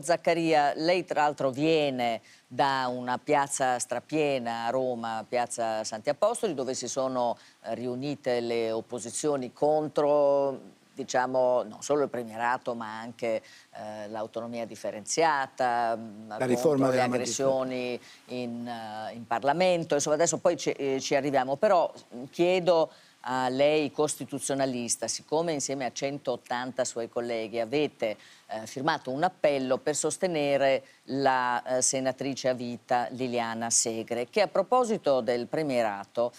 Zaccaria, lei tra l'altro viene da una piazza strapiena a Roma, piazza Santi Apostoli, dove si sono eh, riunite le opposizioni contro diciamo, non solo il premierato ma anche eh, l'autonomia differenziata, mm, La riforma le aggressioni in, eh, in, Parlamento, insomma adesso poi ci, eh, ci arriviamo, però mm, chiedo a lei costituzionalista, siccome insieme a 180 suoi colleghi avete eh, firmato un appello per sostenere la eh, senatrice a vita Liliana Segre, che a proposito del premierato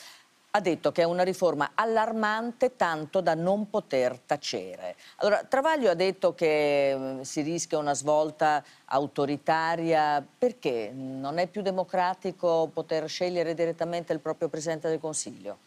ha detto che è una riforma allarmante tanto da non poter tacere. Allora, Travaglio ha detto che mm, si rischia una svolta autoritaria perché non è più democratico poter scegliere direttamente il proprio Presidente del Consiglio?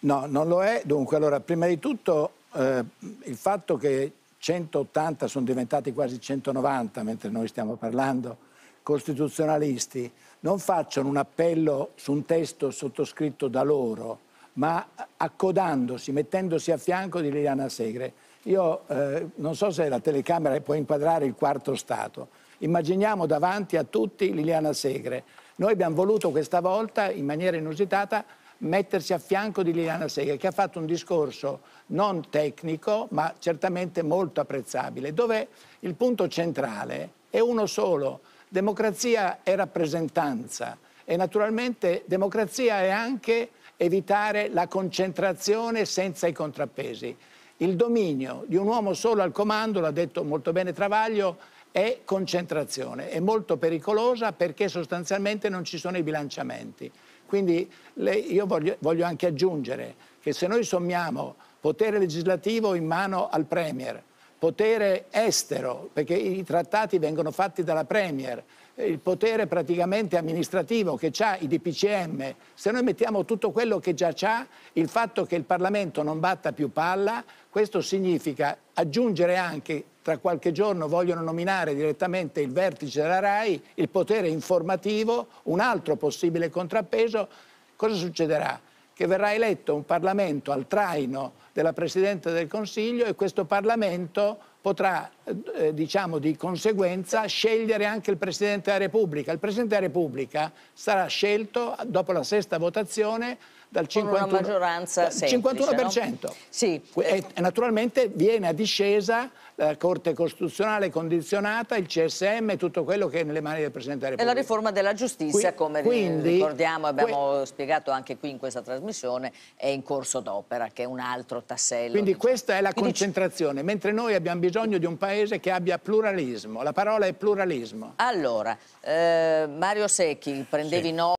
No, non lo è. Dunque, allora, prima di tutto eh, il fatto che 180 sono diventati quasi 190, mentre noi stiamo parlando, costituzionalisti, non facciano un appello su un testo sottoscritto da loro, ma accodandosi, mettendosi a fianco di Liliana Segre. Io eh, non so se la telecamera può inquadrare il quarto Stato. Immaginiamo davanti a tutti Liliana Segre. Noi abbiamo voluto questa volta, in maniera inusitata, mettersi a fianco di Liliana Segre, che ha fatto un discorso non tecnico, ma certamente molto apprezzabile, dove il punto centrale è uno solo, democrazia è rappresentanza. E naturalmente democrazia è anche evitare la concentrazione senza i contrappesi. Il dominio di un uomo solo al comando, l'ha detto molto bene Travaglio, è concentrazione, è molto pericolosa perché sostanzialmente non ci sono i bilanciamenti. Quindi le, io voglio, voglio anche aggiungere che se noi sommiamo potere legislativo in mano al Premier, potere estero, perché i trattati vengono fatti dalla Premier, il potere praticamente amministrativo che ha i DPCM, se noi mettiamo tutto quello che già c'ha, il fatto che il Parlamento non batta più palla, questo significa aggiungere anche tra qualche giorno vogliono nominare direttamente il vertice della RAI, il potere informativo, un altro possibile contrappeso, cosa succederà? che verrà eletto un Parlamento al traino della Presidente del Consiglio e questo Parlamento potrà eh, diciamo di conseguenza scegliere anche il Presidente della Repubblica. Il Presidente della Repubblica sarà scelto dopo la sesta votazione dal 51, da, semplice, 51%. No? Sì. E, e, naturalmente viene a discesa la Corte Costituzionale condizionata, il CSM e tutto quello che è nelle mani del Presidente della Repubblica. E la riforma della giustizia, qui, come quindi, ricordiamo abbiamo spiegato anche qui in questa trasmissione, è in corso d'opera, che è un altro tassello. Quindi diciamo. questa è la quindi concentrazione, mentre noi abbiamo bisogno bisogno di un paese che abbia pluralismo. La parola è pluralismo. Allora, eh, Mario Secchi, prendevi sì. no